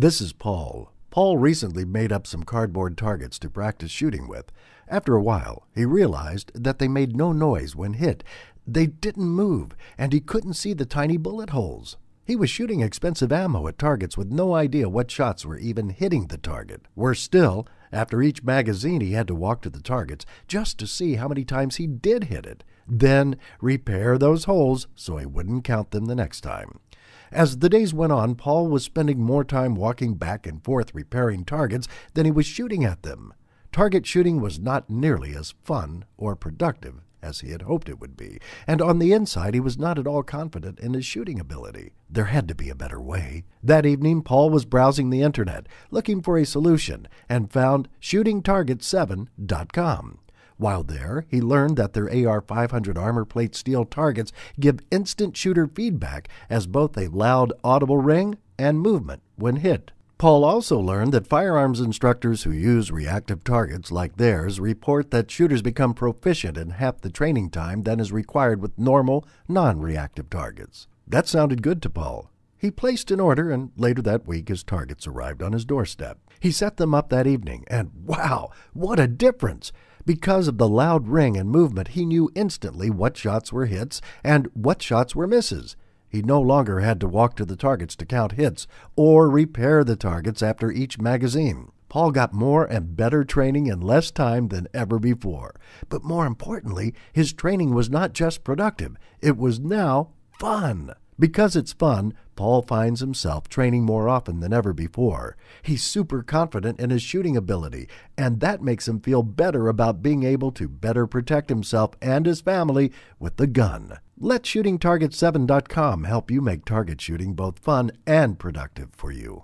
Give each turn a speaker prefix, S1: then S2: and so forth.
S1: This is Paul. Paul recently made up some cardboard targets to practice shooting with. After a while, he realized that they made no noise when hit. They didn't move, and he couldn't see the tiny bullet holes. He was shooting expensive ammo at targets with no idea what shots were even hitting the target. Worse still, after each magazine, he had to walk to the targets just to see how many times he did hit it, then repair those holes so he wouldn't count them the next time. As the days went on, Paul was spending more time walking back and forth repairing targets than he was shooting at them. Target shooting was not nearly as fun or productive as he had hoped it would be, and on the inside he was not at all confident in his shooting ability. There had to be a better way. That evening, Paul was browsing the internet, looking for a solution, and found shootingtarget7.com. While there, he learned that their AR 500 armor plate steel targets give instant shooter feedback as both a loud, audible ring and movement when hit. Paul also learned that firearms instructors who use reactive targets like theirs report that shooters become proficient in half the training time than is required with normal, non reactive targets. That sounded good to Paul. He placed an order, and later that week his targets arrived on his doorstep. He set them up that evening, and wow, what a difference! Because of the loud ring and movement, he knew instantly what shots were hits and what shots were misses. He no longer had to walk to the targets to count hits or repair the targets after each magazine. Paul got more and better training in less time than ever before. But more importantly, his training was not just productive, it was now fun. Because it's fun, Paul finds himself training more often than ever before. He's super confident in his shooting ability, and that makes him feel better about being able to better protect himself and his family with the gun. Let ShootingTarget7.com help you make target shooting both fun and productive for you.